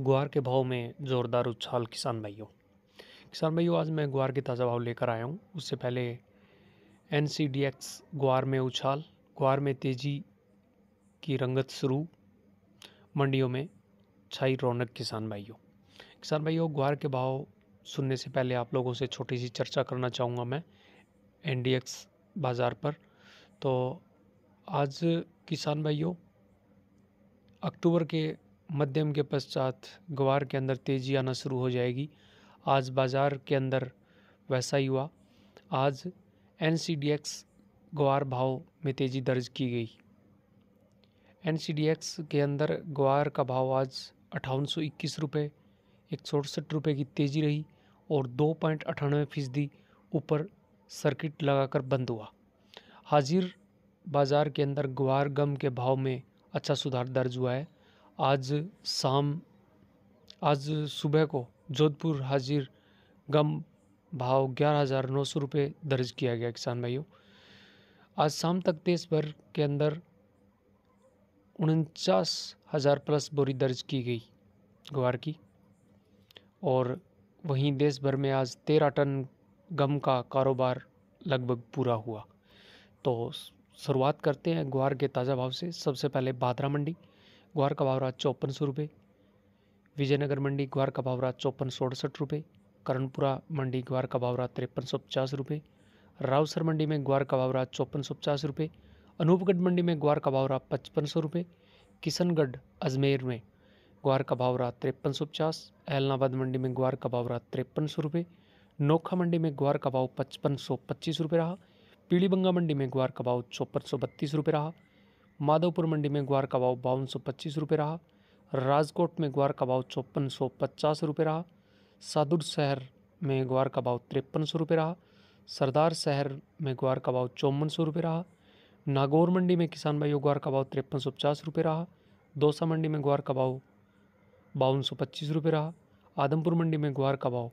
ग्वार के भाव में ज़ोरदार उछाल किसान भाइयों किसान भाइयों आज मैं ग्वार के ताज़ा भाव लेकर आया हूँ उससे पहले एन सी डी एक्स ग्वार में उछाल ग्वार में तेज़ी की रंगत शुरू मंडियों में छाई रौनक किसान भाइयों किसान भाइयों ग्वार के भाव सुनने से पहले आप लोगों से छोटी सी चर्चा करना चाहूँगा मैं एन डी एक्स बाज़ार पर तो आज किसान भाइयों अक्टूबर के मध्यम के पश्चात ग्वार के अंदर तेज़ी आना शुरू हो जाएगी आज बाज़ार के अंदर वैसा ही हुआ आज एन सी डी एक्स ग्वार भाव में तेज़ी दर्ज की गई एन सी डी एक्स के अंदर ग्वार का भाव आज अठावन सौ इक्कीस रुपये एक सौ अड़सठ रुपये की तेज़ी रही और दो पॉइंट अठानवे फीसदी ऊपर सर्किट लगाकर बंद हुआ हाजिर बाज़ार के अंदर ग्वार गम के भाव में अच्छा सुधार दर्ज हुआ है आज शाम आज सुबह को जोधपुर हाजिर गम भाव ग्यारह हज़ार नौ सौ रुपये दर्ज किया गया किसान भाइयों आज शाम तक देश भर के अंदर उनचास हज़ार प्लस बोरी दर्ज की गई ग्वार की और वहीं देश भर में आज तेरह टन गम का कारोबार लगभग पूरा हुआ तो शुरुआत करते हैं ग्वार के ताज़ा भाव से सबसे पहले भादरा मंडी ग्वार का भाव रहा चौपन सौ रुपये विजयनगर मंडी ग्वार का भाव रहा चौपन सौ अड़सठ रुपये करणपुरा मंडी ग्वार का भाव रहा तिरपन सौ पचास रुपये रावसर मंडी में ग्वार का भाव रहा चौपन सौ पचास रुपये अनूपगढ़ मंडी में ग्वार का भाव रहा पचपन सौ रुपये किशनगढ़ अजमेर में ग्वार का भाव रहा तिरपन सौ पचास एलनाबाद मंडी में ग्वार का भाव रहा तिरपन सौ रुपये नोखा मंडी में ग्वार का भाव पचपन सौ पच्चीस रुपये रहा पीलीबंगा मंडी में ग्वार का भाव चौपन सौ बत्तीस रुपये रहा माधोपुर मंडी में ग्वार का भाव बावन सौ पच्चीस रुपये रहा राजकोट में ग्वार का भाव चौपन सौ पचास रुपये रहा सादुर शहर में ग्वार का भाव तिरपन सौ रुपये रहा सरदार शहर में ग्वार का भाव चौवन सौ रुपये रहा नागौर मंडी में किसान भाइयों ग्वार का भाव तिरपन सौ पचास रुपये रहा दौसा मंडी में ग्वार का भाव बावन सौ पच्चीस रुपये रहा आदमपुर मंडी में ग्वार का भाव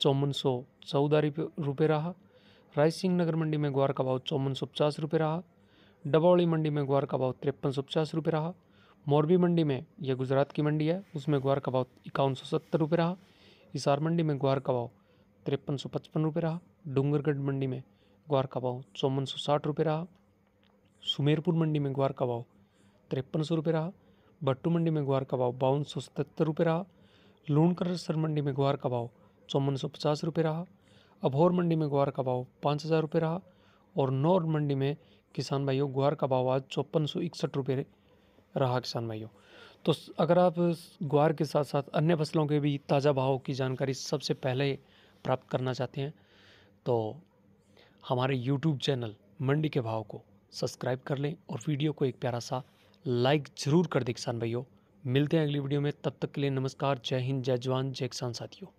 चौवन सौ चौदह रुपये रहा रायसिंह नगर मंडी में ग्वार का भाव चौवन सौ पचास रुपये रहा डबावली मंडी में ग्वार का भाव तिरपन सौ पचास रुपये रहा मोरबी मंडी में यह गुजरात की मंडी है उसमें ग्वार का भाव इक्यावन सौ सत्तर रुपये रहा हिसार मंडी में ग्वार का भाव तिरपन सौ पचपन रुपये रहा डूंगरगढ़ मंडी में ग्वार का भाव चौवन सौ साठ रुपये रहा सुमेरपुर मंडी में ग्वार का भाव तिरपन सौ रुपये रहा भट्टू मंडी में ग्वार का भाव बावन सौ सतहत्तर रुपये रहा लूणकरसर मंडी में ग्वार का भाव चौवन सौ पचास रुपये रहा अभोर मंडी में ग्वार का भाव पाँच हज़ार रुपये रहा और नौर मंडी में किसान भाइयों ग्वार का भाव आज चौपन सौ इकसठ रुपये रहा किसान भाइयों तो अगर आप ग्वार के साथ साथ अन्य फसलों के भी ताज़ा भाव की जानकारी सबसे पहले प्राप्त करना चाहते हैं तो हमारे यूट्यूब चैनल मंडी के भाव को सब्सक्राइब कर लें और वीडियो को एक प्यारा सा लाइक ज़रूर कर दें किसान भाइयों मिलते हैं अगली वीडियो में तब तक के लिए नमस्कार जय हिंद जय जवान जय किसान साथियों